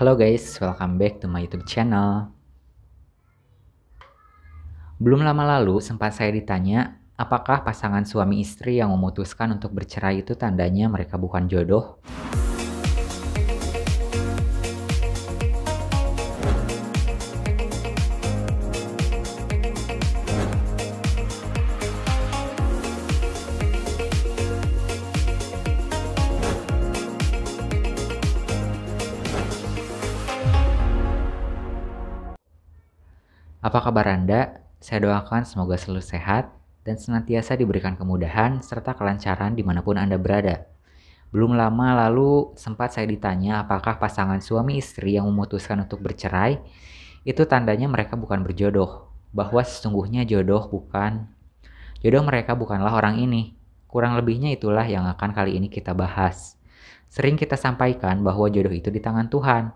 Halo guys, welcome back to my YouTube channel. Belum lama lalu sempat saya ditanya, apakah pasangan suami istri yang memutuskan untuk bercerai itu tandanya mereka bukan jodoh? Apa kabar Anda? Saya doakan semoga selalu sehat dan senantiasa diberikan kemudahan serta kelancaran dimanapun Anda berada. Belum lama lalu sempat saya ditanya apakah pasangan suami istri yang memutuskan untuk bercerai itu tandanya mereka bukan berjodoh, bahwa sesungguhnya jodoh bukan jodoh mereka bukanlah orang ini. Kurang lebihnya itulah yang akan kali ini kita bahas. Sering kita sampaikan bahwa jodoh itu di tangan Tuhan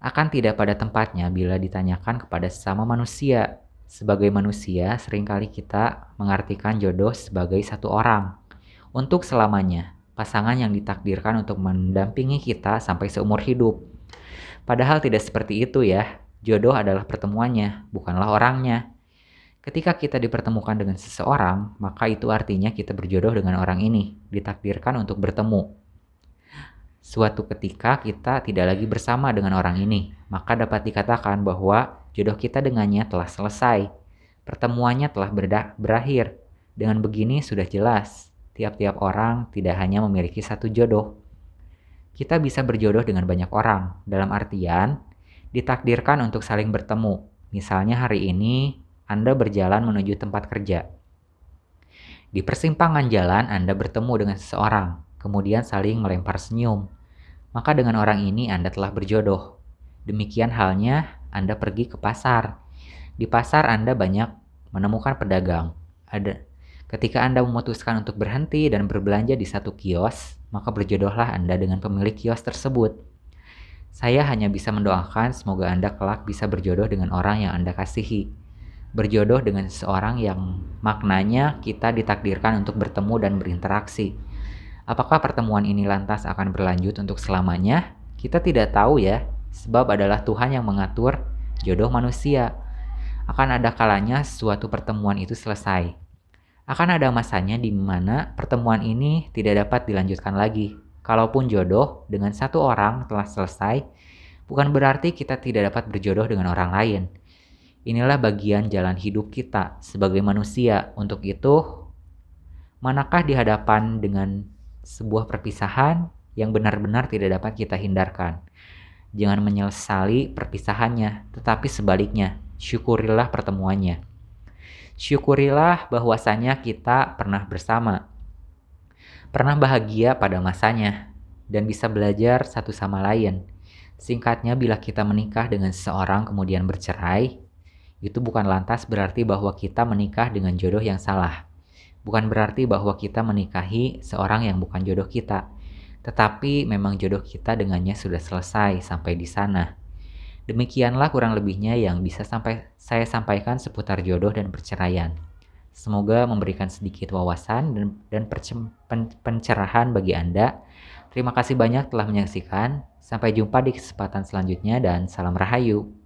akan tidak pada tempatnya bila ditanyakan kepada sesama manusia. Sebagai manusia, seringkali kita mengartikan jodoh sebagai satu orang. Untuk selamanya, pasangan yang ditakdirkan untuk mendampingi kita sampai seumur hidup. Padahal tidak seperti itu ya, jodoh adalah pertemuannya, bukanlah orangnya. Ketika kita dipertemukan dengan seseorang, maka itu artinya kita berjodoh dengan orang ini, ditakdirkan untuk bertemu suatu ketika kita tidak lagi bersama dengan orang ini, maka dapat dikatakan bahwa jodoh kita dengannya telah selesai. Pertemuannya telah berakhir. Dengan begini sudah jelas, tiap-tiap orang tidak hanya memiliki satu jodoh. Kita bisa berjodoh dengan banyak orang, dalam artian ditakdirkan untuk saling bertemu. Misalnya hari ini Anda berjalan menuju tempat kerja. Di persimpangan jalan Anda bertemu dengan seseorang, kemudian saling melempar senyum maka dengan orang ini Anda telah berjodoh. Demikian halnya Anda pergi ke pasar. Di pasar Anda banyak menemukan pedagang. Ada ketika Anda memutuskan untuk berhenti dan berbelanja di satu kios, maka berjodohlah Anda dengan pemilik kios tersebut. Saya hanya bisa mendoakan semoga Anda kelak bisa berjodoh dengan orang yang Anda kasihi. Berjodoh dengan seseorang yang maknanya kita ditakdirkan untuk bertemu dan berinteraksi Apakah pertemuan ini lantas akan berlanjut untuk selamanya? Kita tidak tahu ya, sebab adalah Tuhan yang mengatur jodoh manusia. Akan ada kalanya suatu pertemuan itu selesai. Akan ada masanya di mana pertemuan ini tidak dapat dilanjutkan lagi. Kalaupun jodoh dengan satu orang telah selesai, bukan berarti kita tidak dapat berjodoh dengan orang lain. Inilah bagian jalan hidup kita sebagai manusia. Untuk itu, manakah di hadapan dengan sebuah perpisahan yang benar-benar tidak dapat kita hindarkan. Jangan menyesali perpisahannya, tetapi sebaliknya, syukurilah pertemuannya. Syukurilah bahwasanya kita pernah bersama, pernah bahagia pada masanya, dan bisa belajar satu sama lain. Singkatnya, bila kita menikah dengan seseorang kemudian bercerai, itu bukan lantas berarti bahwa kita menikah dengan jodoh yang salah. Bukan berarti bahwa kita menikahi seorang yang bukan jodoh kita, tetapi memang jodoh kita dengannya sudah selesai sampai di sana. Demikianlah kurang lebihnya yang bisa sampai saya sampaikan seputar jodoh dan perceraian. Semoga memberikan sedikit wawasan dan, dan pen, pencerahan bagi Anda. Terima kasih banyak telah menyaksikan. Sampai jumpa di kesempatan selanjutnya dan salam rahayu.